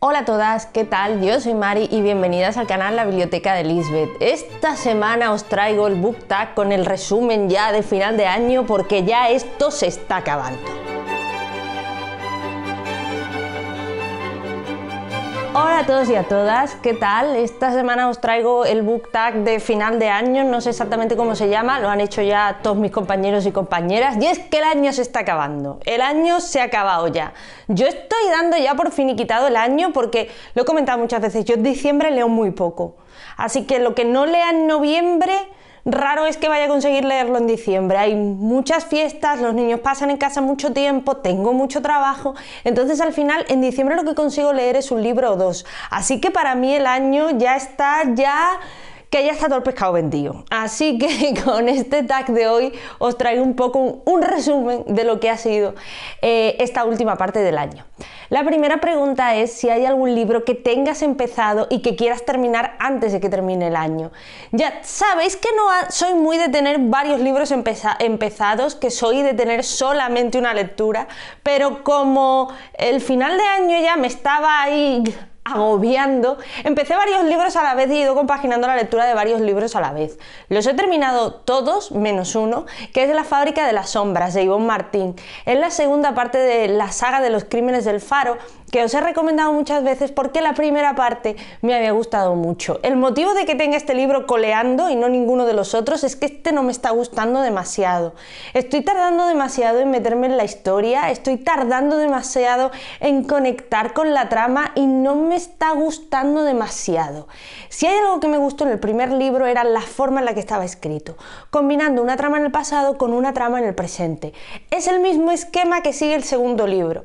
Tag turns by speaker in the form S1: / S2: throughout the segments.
S1: Hola a todas, ¿qué tal? Yo soy Mari y bienvenidas al canal La Biblioteca de Lisbeth. Esta semana os traigo el Book Tag con el resumen ya de final de año porque ya esto se está acabando. Hola a todos y a todas, ¿qué tal? Esta semana os traigo el book tag de final de año, no sé exactamente cómo se llama, lo han hecho ya todos mis compañeros y compañeras, y es que el año se está acabando, el año se ha acabado ya. Yo estoy dando ya por finiquitado el año porque lo he comentado muchas veces, yo en diciembre leo muy poco, así que lo que no lea en noviembre Raro es que vaya a conseguir leerlo en diciembre. Hay muchas fiestas, los niños pasan en casa mucho tiempo, tengo mucho trabajo. Entonces al final en diciembre lo que consigo leer es un libro o dos. Así que para mí el año ya está ya que ya está todo el pescado vendido. Así que con este tag de hoy os traigo un poco un, resumen de lo que ha sido eh, esta última parte del año. La primera pregunta es si hay algún libro que tengas empezado y que quieras terminar antes de que termine el año. Ya sabéis que no soy muy de tener varios libros empezados, que soy de tener solamente una lectura, pero como el final de año ya me estaba ahí agobiando. Empecé varios libros a la vez y he ido compaginando la lectura de varios libros a la vez. Los he terminado todos, menos uno, que es La fábrica de las sombras, de Ivonne Martín. Es la segunda parte de la saga de los crímenes del faro, que os he recomendado muchas veces porque la primera parte me había gustado mucho. El motivo de que tenga este libro coleando y no ninguno de los otros es que este no me está gustando demasiado. Estoy tardando demasiado en meterme en la historia, estoy tardando demasiado en conectar con la trama y no me está gustando demasiado. Si hay algo que me gustó en el primer libro era la forma en la que estaba escrito, combinando una trama en el pasado con una trama en el presente. Es el mismo esquema que sigue el segundo libro,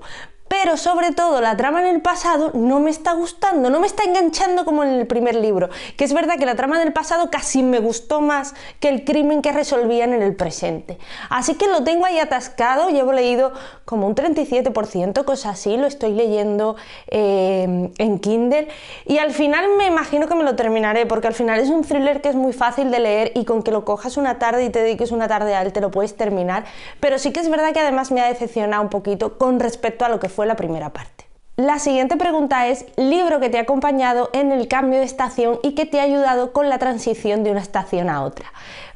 S1: pero sobre todo la trama en el pasado no me está gustando, no me está enganchando como en el primer libro, que es verdad que la trama del pasado casi me gustó más que el crimen que resolvían en el presente. Así que lo tengo ahí atascado, llevo leído como un 37%, cosas así, lo estoy leyendo eh, en Kindle y al final me imagino que me lo terminaré, porque al final es un thriller que es muy fácil de leer y con que lo cojas una tarde y te dediques una tarde a él te lo puedes terminar, pero sí que es verdad que además me ha decepcionado un poquito con respecto a lo que fue la primera parte. La siguiente pregunta es, libro que te ha acompañado en el cambio de estación y que te ha ayudado con la transición de una estación a otra.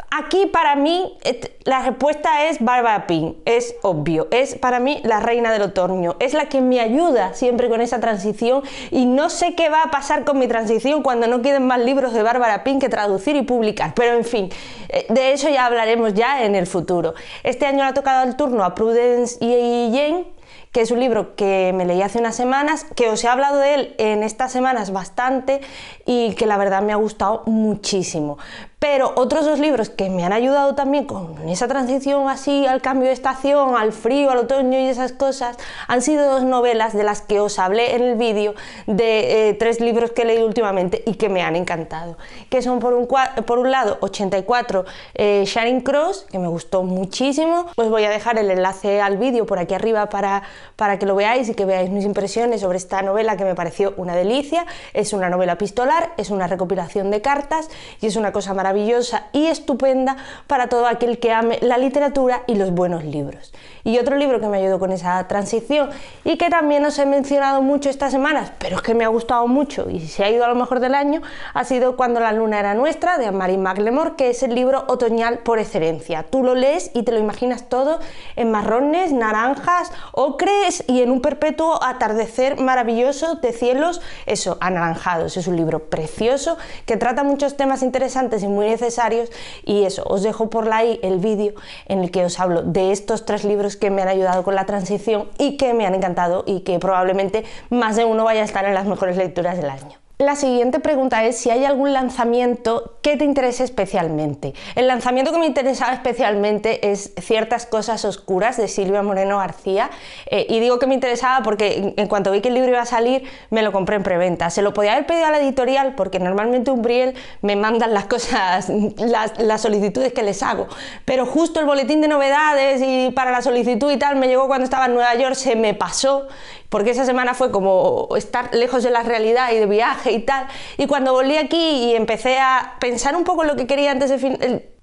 S1: Aquí para mí la respuesta es Barbara Pin, es obvio, es para mí la reina del otoño, es la que me ayuda siempre con esa transición y no sé qué va a pasar con mi transición cuando no queden más libros de Barbara Pin que traducir y publicar, pero en fin, eh, de eso ya hablaremos ya en el futuro. Este año le ha tocado el turno a Prudence y Jane que es un libro que me leí hace unas semanas, que os he hablado de él en estas semanas bastante y que la verdad me ha gustado muchísimo. Pero otros dos libros que me han ayudado también con esa transición así al cambio de estación, al frío, al otoño y esas cosas, han sido dos novelas de las que os hablé en el vídeo de eh, tres libros que he leído últimamente y que me han encantado. Que son por un, por un lado 84 Sharing eh, Cross, que me gustó muchísimo. Os voy a dejar el enlace al vídeo por aquí arriba para, para que lo veáis y que veáis mis impresiones sobre esta novela que me pareció una delicia. Es una novela pistolar, es una recopilación de cartas y es una cosa maravillosa maravillosa y estupenda para todo aquel que ame la literatura y los buenos libros. Y otro libro que me ayudó con esa transición y que también os he mencionado mucho estas semanas, pero es que me ha gustado mucho y se ha ido a lo mejor del año, ha sido Cuando la luna era nuestra, de Marie McLemore, que es el libro otoñal por excelencia. Tú lo lees y te lo imaginas todo en marrones, naranjas, ocres y en un perpetuo atardecer maravilloso de cielos, eso, anaranjados. Es un libro precioso que trata muchos temas interesantes y muy necesarios y eso, os dejo por ahí el vídeo en el que os hablo de estos tres libros que me han ayudado con la transición y que me han encantado y que probablemente más de uno vaya a estar en las mejores lecturas del año. La siguiente pregunta es si hay algún lanzamiento que te interese especialmente. El lanzamiento que me interesaba especialmente es Ciertas Cosas Oscuras de Silvia Moreno García. Eh, y digo que me interesaba porque en, cuanto vi que el libro iba a salir, me lo compré en preventa. Se lo podía haber pedido a la editorial porque normalmente Umbriel me mandan las cosas, las solicitudes que les hago. Pero justo el boletín de novedades y para la solicitud y tal me llegó cuando estaba en Nueva York, se me pasó porque esa semana fue como estar lejos de la realidad y de viaje y tal. Y cuando volví aquí y empecé a pensar un poco en lo que quería antes de fin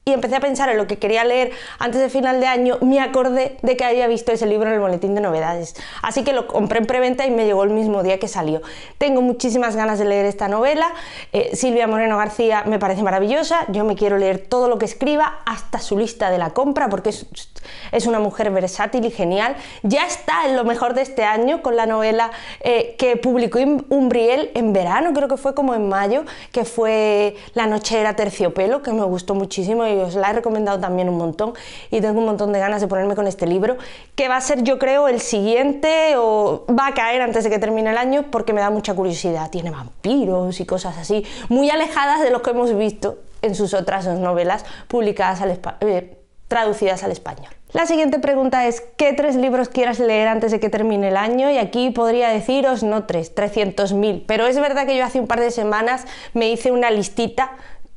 S1: y empecé a pensar en lo que quería leer antes del final de año, me acordé de que había visto ese libro en el boletín de novedades. Así que lo compré en preventa y me llegó el mismo día que salió. Tengo muchísimas ganas de leer esta novela. Eh, Silvia Moreno García me parece maravillosa. Yo me quiero leer todo lo que escriba, hasta su lista de la compra, porque es, una mujer versátil y genial. Ya está en lo mejor de este año con la novela eh, que publicó Umbriel en verano, creo que fue como en mayo, que fue La noche era terciopelo, que me gustó muchísimo y os la he recomendado también un montón y tengo un montón de ganas de ponerme con este libro, que va a ser yo creo el siguiente o va a caer antes de que termine el año porque me da mucha curiosidad. Tiene vampiros y cosas así, muy alejadas de los que hemos visto en sus otras novelas publicadas al eh, traducidas al español. La siguiente pregunta es, ¿qué tres libros quieras leer antes de que termine el año? Y aquí podría deciros, no tres, 300.000, pero es verdad que yo hace un par de semanas me hice una listita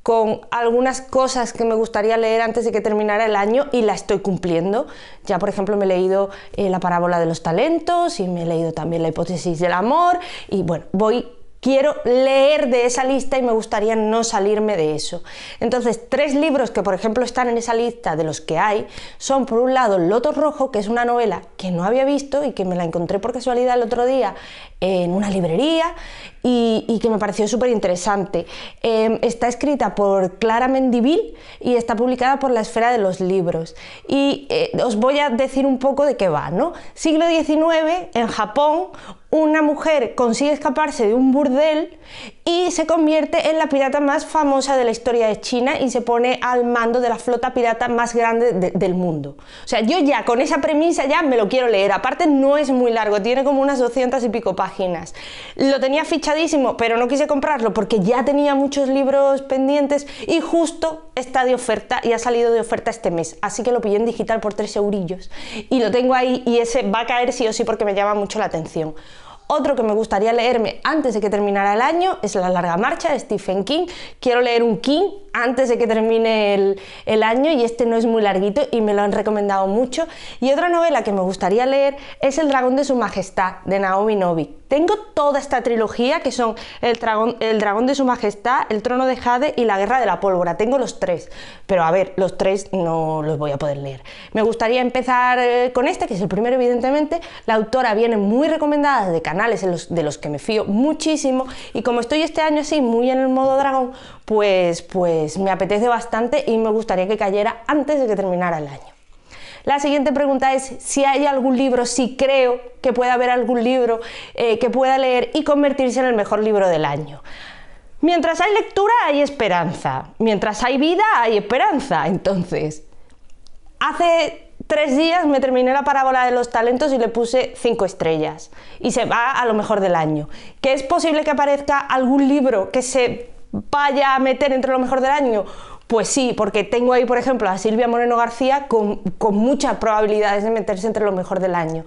S1: con algunas cosas que me gustaría leer antes de que terminara el año y la estoy cumpliendo. Ya, por ejemplo, me he leído eh, La parábola de los talentos y me he leído también La hipótesis del amor y bueno, voy quiero leer de esa lista y me gustaría no salirme de eso. Entonces, tres libros que, por ejemplo, están en esa lista de los que hay son, por un lado, Loto Rojo, que es una novela que no había visto y que me la encontré por casualidad el otro día en una librería y, que me pareció súper interesante. Em, está escrita por Clara Mendivil y está publicada por la Esfera de los Libros. Y eh, os voy a decir un poco de qué va, ¿no? Siglo XIX, en Japón, una mujer consigue escaparse de un burdel y se convierte en la pirata más famosa de la historia de China y se pone al mando de la flota pirata más grande del mundo. O sea, yo ya con esa premisa ya me lo quiero leer. Aparte no es muy largo, tiene como unas 200 y pico páginas. Lo tenía fichadísimo, pero no quise comprarlo porque ya tenía muchos libros pendientes y justo está de oferta y ha salido de oferta este mes. Así que lo pillé en digital por 3 eurillos y lo tengo ahí y ese va a caer sí o sí porque me llama mucho la atención. Otro que me gustaría leerme antes de que terminara el año es La larga marcha de Stephen King. Quiero leer un King antes de que termine el, el año y este no es muy larguito y me lo han recomendado mucho. Y otra novela que me gustaría leer es El dragón de su majestad de Naomi Novik tengo toda esta trilogía que son el dragón, el dragón de su majestad, el trono de Jade y la guerra de la pólvora. Tengo los tres, pero a ver, los tres no los voy a poder leer. Me gustaría empezar eh, con este, que es el primero evidentemente. La autora viene muy recomendada de canales de los que me fío muchísimo y como estoy este año así muy en el modo dragón, pues, pues me apetece bastante y me gustaría que cayera antes de que terminara el año. La siguiente pregunta es si hay algún libro, si creo que puede haber algún libro eh, que pueda leer y convertirse en el mejor libro del año. Mientras hay lectura hay esperanza, mientras hay vida hay esperanza. Entonces, hace tres días me terminé la parábola de los talentos y le puse cinco estrellas y se va a lo mejor del año. ¿Que es posible que aparezca algún libro que se vaya a meter entre lo mejor del año? Pues sí, porque tengo ahí, por ejemplo, a Silvia Moreno García con, muchas probabilidades de meterse entre lo mejor del año.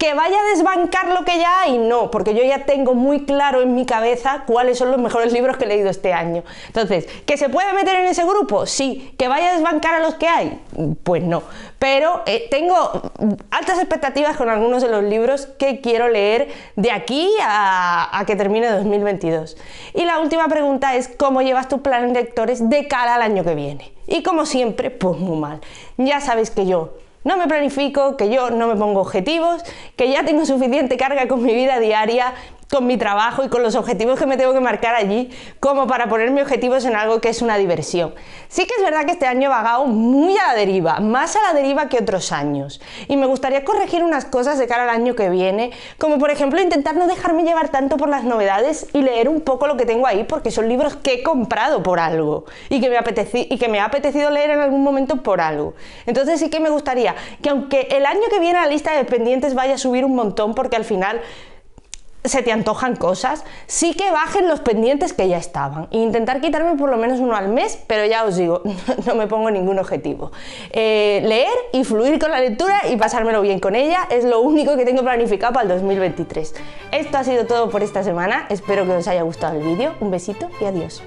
S1: ¿Que vaya a desbancar lo que ya hay? No, porque yo ya tengo muy claro en mi cabeza cuáles son los mejores libros que he leído este año. Entonces, ¿que se puede meter en ese grupo? Sí. ¿Que vaya a desbancar a los que hay? Pues no. Pero eh, tengo altas expectativas con algunos de los libros que quiero leer de aquí a, que termine 2022. Y la última pregunta es, ¿cómo llevas tu plan planes lectores de cara al año que viene? Y como siempre, pues muy mal. Ya sabes que yo no me planifico, que yo no me pongo objetivos, que ya tengo suficiente carga con mi vida diaria con mi trabajo y con los objetivos que me tengo que marcar allí, como para poner mis objetivos en algo que es una diversión. Sí que es verdad que este año he vagado muy a la deriva, más a la deriva que otros años, y me gustaría corregir unas cosas de cara al año que viene, como por ejemplo intentar no dejarme llevar tanto por las novedades y leer un poco lo que tengo ahí, porque son libros que he comprado por algo y que me, y que me ha apetecido leer en algún momento por algo. Entonces sí que me gustaría que aunque el año que viene la lista de pendientes vaya a subir un montón, porque al final se te antojan cosas, sí que bajen los pendientes que ya estaban. E intentar quitarme por lo menos uno al mes, pero ya os digo, no me pongo ningún objetivo. Eh, leer y fluir con la lectura y pasármelo bien con ella es lo único que tengo planificado para el 2023. Esto ha sido todo por esta semana, espero que os haya gustado el vídeo, un besito y adiós.